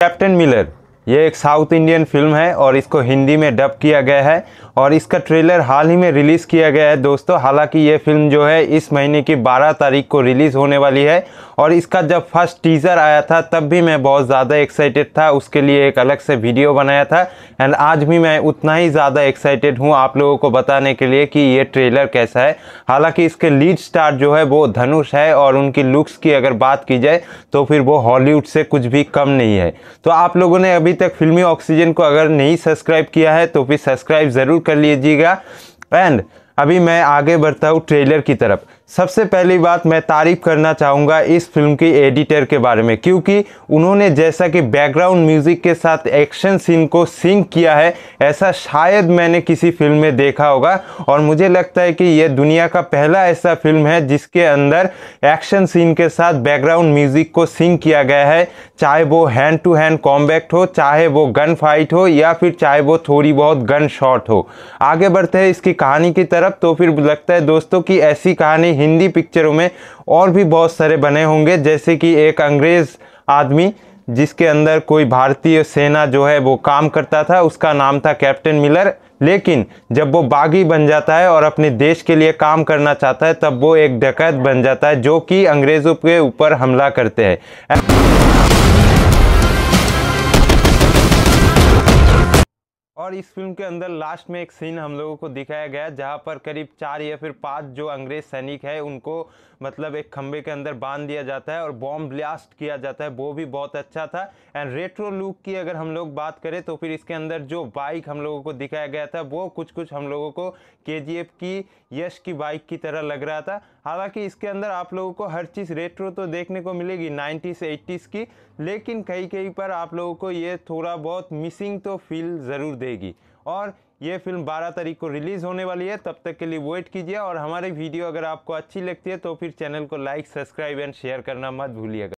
captain Miller ये एक south Indian film है और इसको हिंदी में डब किया गया है और इसका ट्रेलर हाल ही में रिलीज़ किया गया है दोस्तों हालांकि ये फिल्म जो है इस महीने की 12 तारीख को रिलीज़ होने वाली है और इसका जब फर्स्ट टीज़र आया था तब भी मैं बहुत ज़्यादा एक्साइटेड था उसके लिए एक अलग से वीडियो बनाया था एंड आज भी मैं उतना ही ज़्यादा एक्साइटेड हूँ आप लोगों को बताने के लिए कि ये ट्रेलर कैसा है हालाँकि इसके लीड स्टार जो है वो धनुष है और उनकी लुक्स की अगर बात की जाए तो फिर वो हॉलीवुड से कुछ भी कम नहीं है तो आप लोगों ने अभी तक फिल्मी ऑक्सीजन को अगर नहीं सब्सक्राइब किया है तो फिर सब्सक्राइब ज़रूर कर लीजिएगा एंड अभी मैं आगे बढ़ता हूँ ट्रेलर की तरफ सबसे पहली बात मैं तारीफ़ करना चाहूँगा इस फिल्म के एडिटर के बारे में क्योंकि उन्होंने जैसा कि बैकग्राउंड म्यूज़िक के साथ एक्शन सीन को सिंक किया है ऐसा शायद मैंने किसी फिल्म में देखा होगा और मुझे लगता है कि यह दुनिया का पहला ऐसा फिल्म है जिसके अंदर एक्शन सीन के साथ बैकग्राउंड म्यूज़िक को सिंक किया गया है चाहे वो हैंड टू हैंड कॉम्बैक्ट हो चाहे वो गन फाइट हो या फिर चाहे वो थोड़ी बहुत गन शॉट हो आगे बढ़ते हैं इसकी कहानी की तरफ तो फिर लगता है दोस्तों की ऐसी कहानी हिंदी पिक्चरों में और भी बहुत सारे बने होंगे जैसे कि एक अंग्रेज़ आदमी जिसके अंदर कोई भारतीय सेना जो है वो काम करता था उसका नाम था कैप्टन मिलर लेकिन जब वो बागी बन जाता है और अपने देश के लिए काम करना चाहता है तब वो एक डकैत बन जाता है जो कि अंग्रेज़ों के ऊपर हमला करते हैं और इस फिल्म के अंदर लास्ट में एक सीन हम लोगों को दिखाया गया जहाँ पर करीब चार या फिर पाँच जो अंग्रेज सैनिक है उनको मतलब एक खम्भे के अंदर बांध दिया जाता है और बॉम्ब ब्लास्ट किया जाता है वो भी बहुत अच्छा था एंड रेट्रो लुक की अगर हम लोग बात करें तो फिर इसके अंदर जो बाइक हम लोगों को दिखाया गया था वो कुछ कुछ हम लोगों को के की यश की बाइक की तरह लग रहा था हालांकि इसके अंदर आप लोगों को हर चीज़ रेट्रो तो देखने को मिलेगी नाइन्टीज़ एट्टीज़ की लेकिन कहीं कहीं पर आप लोगों को ये थोड़ा बहुत मिसिंग तो फील ज़रूर देगी मिलेगी और ये फिल्म 12 तारीख को रिलीज़ होने वाली है तब तक के लिए वेट कीजिए और हमारी वीडियो अगर आपको अच्छी लगती है तो फिर चैनल को लाइक सब्सक्राइब एंड शेयर करना मत भूलिएगा